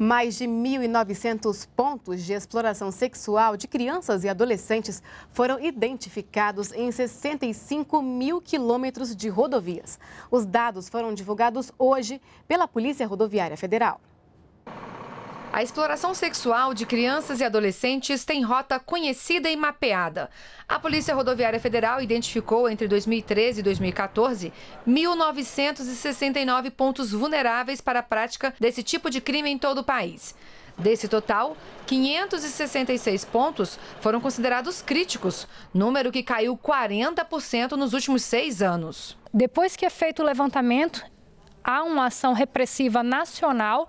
Mais de 1.900 pontos de exploração sexual de crianças e adolescentes foram identificados em 65 mil quilômetros de rodovias. Os dados foram divulgados hoje pela Polícia Rodoviária Federal. A exploração sexual de crianças e adolescentes tem rota conhecida e mapeada. A Polícia Rodoviária Federal identificou entre 2013 e 2014 1.969 pontos vulneráveis para a prática desse tipo de crime em todo o país. Desse total, 566 pontos foram considerados críticos, número que caiu 40% nos últimos seis anos. Depois que é feito o levantamento, há uma ação repressiva nacional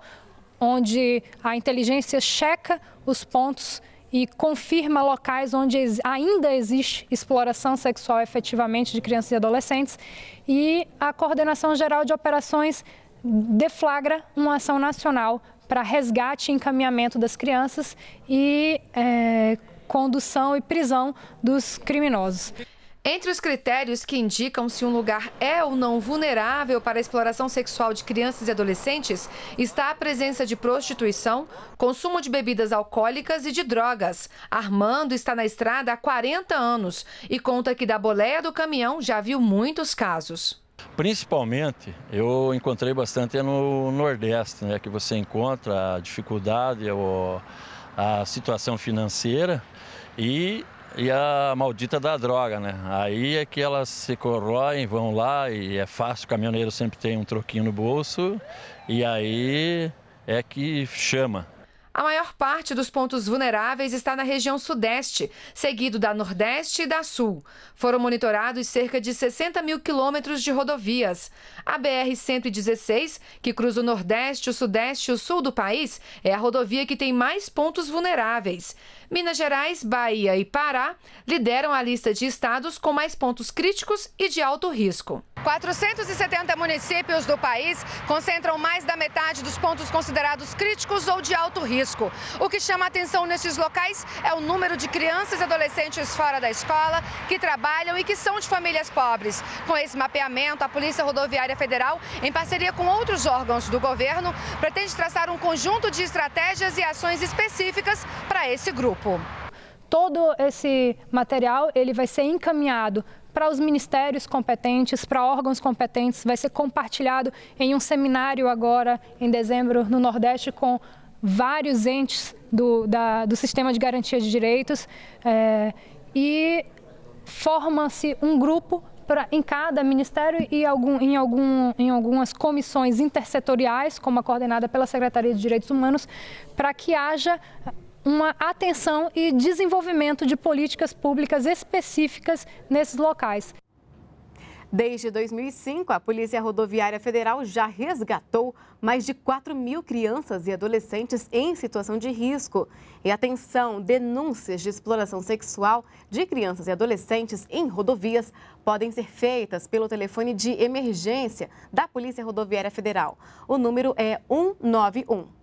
onde a inteligência checa os pontos e confirma locais onde ainda existe exploração sexual efetivamente de crianças e adolescentes. E a Coordenação Geral de Operações deflagra uma ação nacional para resgate e encaminhamento das crianças e é, condução e prisão dos criminosos. Entre os critérios que indicam se um lugar é ou não vulnerável para a exploração sexual de crianças e adolescentes está a presença de prostituição, consumo de bebidas alcoólicas e de drogas. Armando está na estrada há 40 anos e conta que da boleia do caminhão já viu muitos casos. Principalmente, eu encontrei bastante no Nordeste, né, que você encontra a dificuldade, a situação financeira e e a maldita da droga, né? Aí é que elas se corroem, vão lá e é fácil, o caminhoneiro sempre tem um troquinho no bolso e aí é que chama. A maior parte dos pontos vulneráveis está na região sudeste, seguido da nordeste e da sul. Foram monitorados cerca de 60 mil quilômetros de rodovias. A BR-116, que cruza o nordeste, o sudeste e o sul do país, é a rodovia que tem mais pontos vulneráveis. Minas Gerais, Bahia e Pará lideram a lista de estados com mais pontos críticos e de alto risco. 470 municípios do país concentram mais da metade dos pontos considerados críticos ou de alto risco risco. O que chama atenção nesses locais é o número de crianças e adolescentes fora da escola que trabalham e que são de famílias pobres. Com esse mapeamento, a Polícia Rodoviária Federal, em parceria com outros órgãos do governo, pretende traçar um conjunto de estratégias e ações específicas para esse grupo. Todo esse material ele vai ser encaminhado para os ministérios competentes, para órgãos competentes, vai ser compartilhado em um seminário agora em dezembro no Nordeste com vários entes do, da, do sistema de garantia de direitos é, e forma-se um grupo pra, em cada ministério e algum, em, algum, em algumas comissões intersetoriais, como a coordenada pela Secretaria de Direitos Humanos, para que haja uma atenção e desenvolvimento de políticas públicas específicas nesses locais. Desde 2005, a Polícia Rodoviária Federal já resgatou mais de 4 mil crianças e adolescentes em situação de risco. E atenção, denúncias de exploração sexual de crianças e adolescentes em rodovias podem ser feitas pelo telefone de emergência da Polícia Rodoviária Federal. O número é 191.